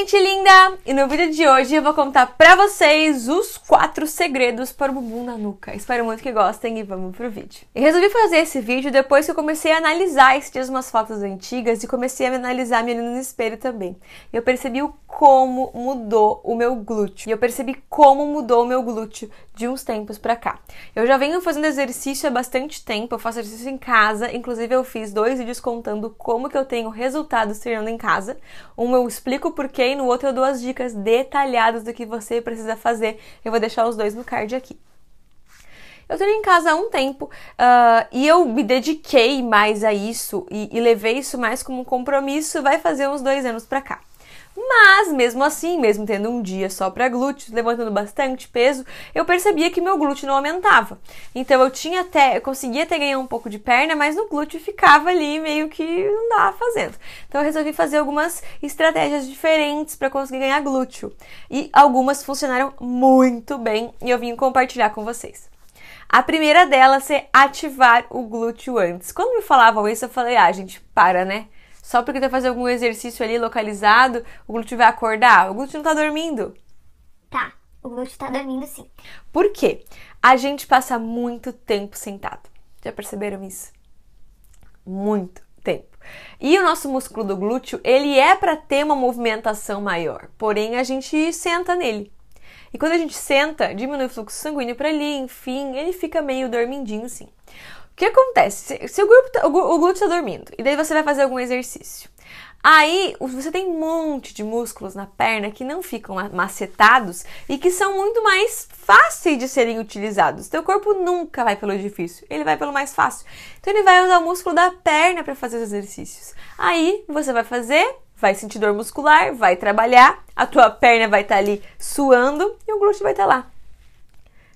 gente linda! E no vídeo de hoje eu vou contar pra vocês os quatro segredos para o bumbum na nuca. Espero muito que gostem e vamos pro vídeo. E resolvi fazer esse vídeo depois que eu comecei a analisar esses dias umas fotos antigas e comecei a analisar minha no espelho também. E eu percebi o como mudou o meu glúteo. E eu percebi como mudou o meu glúteo de uns tempos pra cá. Eu já venho fazendo exercício há bastante tempo, eu faço exercício em casa, inclusive eu fiz dois vídeos contando como que eu tenho resultados treinando em casa. Um eu explico por que também no outro eu dou as dicas detalhadas do que você precisa fazer. Eu vou deixar os dois no card aqui. Eu tenho em casa há um tempo uh, e eu me dediquei mais a isso e, e levei isso mais como um compromisso. Vai fazer uns dois anos pra cá. Mas mesmo assim, mesmo tendo um dia só para glúteos, levantando bastante peso, eu percebia que meu glúteo não aumentava. Então eu tinha até, eu conseguia até ganhar um pouco de perna, mas no glúteo ficava ali meio que não dava fazendo. Então eu resolvi fazer algumas estratégias diferentes para conseguir ganhar glúteo. E algumas funcionaram muito bem e eu vim compartilhar com vocês. A primeira delas é ativar o glúteo antes. Quando me falavam isso, eu falei: "Ah, gente, para, né?" só porque tá fazer algum exercício ali localizado, o glúteo vai acordar. O glúteo não tá dormindo. Tá, o glúteo tá dormindo sim. Por quê? A gente passa muito tempo sentado. Já perceberam isso? Muito tempo. E o nosso músculo do glúteo, ele é para ter uma movimentação maior, porém a gente senta nele. E quando a gente senta, diminui o fluxo sanguíneo para ali, enfim, ele fica meio dormindinho sim que acontece? Se o, grupo tá, o glúteo tá dormindo, e daí você vai fazer algum exercício. Aí você tem um monte de músculos na perna que não ficam macetados e que são muito mais fáceis de serem utilizados. Teu corpo nunca vai pelo difícil, ele vai pelo mais fácil. Então ele vai usar o músculo da perna para fazer os exercícios. Aí você vai fazer, vai sentir dor muscular, vai trabalhar, a tua perna vai estar tá ali suando e o glúteo vai estar tá lá.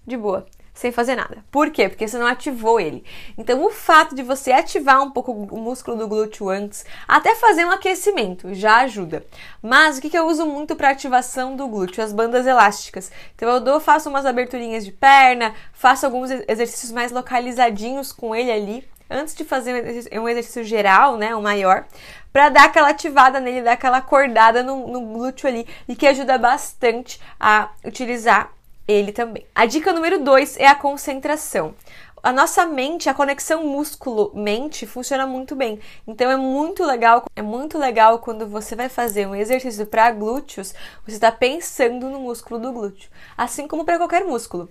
De boa sem fazer nada. Por quê? Porque você não ativou ele. Então, o fato de você ativar um pouco o músculo do glúteo antes, até fazer um aquecimento, já ajuda. Mas o que, que eu uso muito para ativação do glúteo? As bandas elásticas. Então, eu dou, faço umas aberturinhas de perna, faço alguns exercícios mais localizadinhos com ele ali, antes de fazer um exercício geral, né, o um maior, para dar aquela ativada nele, dar aquela acordada no, no glúteo ali e que ajuda bastante a utilizar ele também. A dica número 2 é a concentração. A nossa mente, a conexão músculo-mente funciona muito bem. Então é muito legal, é muito legal quando você vai fazer um exercício para glúteos, você está pensando no músculo do glúteo, assim como para qualquer músculo.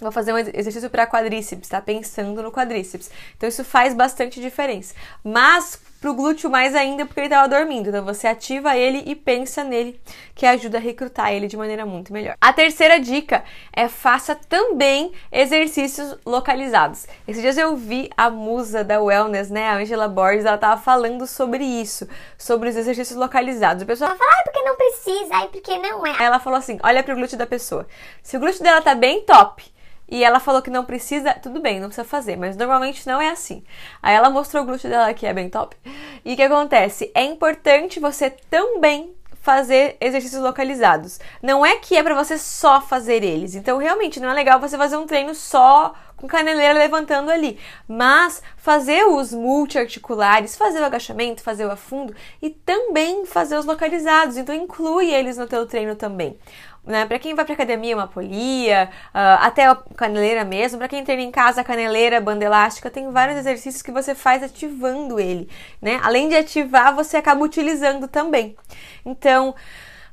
Vou fazer um exercício para quadríceps, tá? Pensando no quadríceps. Então isso faz bastante diferença. Mas para o glúteo mais ainda porque ele estava dormindo, então você ativa ele e pensa nele, que ajuda a recrutar ele de maneira muito melhor. A terceira dica é faça também exercícios localizados. Esses dias eu vi a musa da wellness, né, a Angela Borges, ela estava falando sobre isso, sobre os exercícios localizados. O pessoal fala, ah, porque não precisa, e porque não é. Ela falou assim, olha para o glúteo da pessoa. Se o glúteo dela tá bem top, e ela falou que não precisa, tudo bem, não precisa fazer, mas normalmente não é assim. Aí ela mostrou o glúteo dela que é bem top. E o que acontece? É importante você também fazer exercícios localizados. Não é que é para você só fazer eles. Então, realmente, não é legal você fazer um treino só com caneleira levantando ali. Mas fazer os multiarticulares, fazer o agachamento, fazer o afundo e também fazer os localizados. Então, inclui eles no teu treino também né? Para quem vai para academia, uma polia, uh, até a caneleira mesmo. Para quem treina em casa, caneleira, banda elástica, tem vários exercícios que você faz ativando ele, né? Além de ativar, você acaba utilizando também. Então,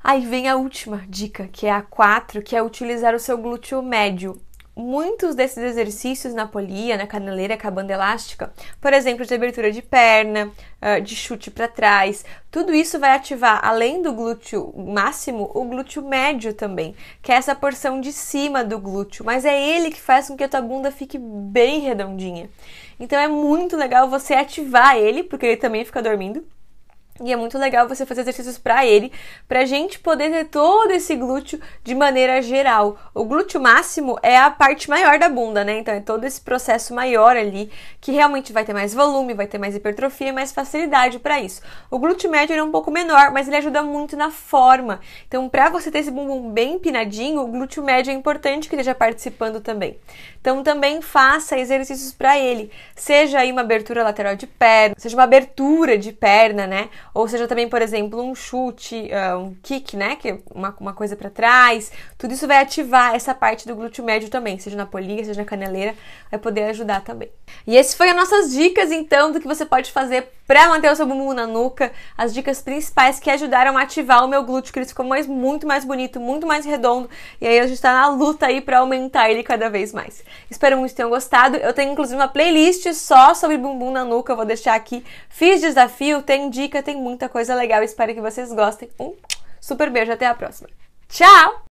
Aí vem a última dica, que é a 4, que é utilizar o seu glúteo médio muitos desses exercícios na polia, na caneleira, com é a banda elástica, por exemplo, de abertura de perna, ah, de chute para trás, tudo isso vai ativar, além do glúteo máximo, o glúteo médio também, que é essa porção de cima do glúteo, mas é ele que faz com que a tua bunda fique bem redondinha. Então é muito legal você ativar ele, porque ele também fica dormindo. E é muito legal você fazer exercícios para ele, para a gente poder ter todo esse glúteo de maneira geral. O glúteo máximo é a parte maior da bunda, né? Então é todo esse processo maior ali que realmente vai ter mais volume, vai ter mais hipertrofia e mais facilidade para isso. O glúteo médio é um pouco menor, mas ele ajuda muito na forma. Então, para você ter esse bumbum bem empinadinho, o glúteo médio é importante que esteja participando também. Então, também faça exercícios para ele, seja aí uma abertura lateral de perna, seja uma abertura de perna, né? ou seja também, por exemplo, um chute, ah, um kick, né, que é uma, uma coisa para trás, tudo isso vai ativar essa parte do glúteo médio também, seja na polia, seja na caneleira, vai poder ajudar também. E esse foi as nossas dicas, então, do que você pode fazer para manter o seu bumbum na nuca, as dicas principais que ajudaram a ativar o meu glúteo, que ele ficou mais, muito mais bonito, muito mais redondo, e aí a gente tá na luta aí para aumentar ele cada vez mais. Espero muito que tenham gostado, eu tenho inclusive uma playlist só sobre bumbum na nuca, eu vou deixar aqui, fiz desafio, tem dica, tem muita coisa legal. Espero que vocês gostem. Um super beijo, até a próxima. Tchau!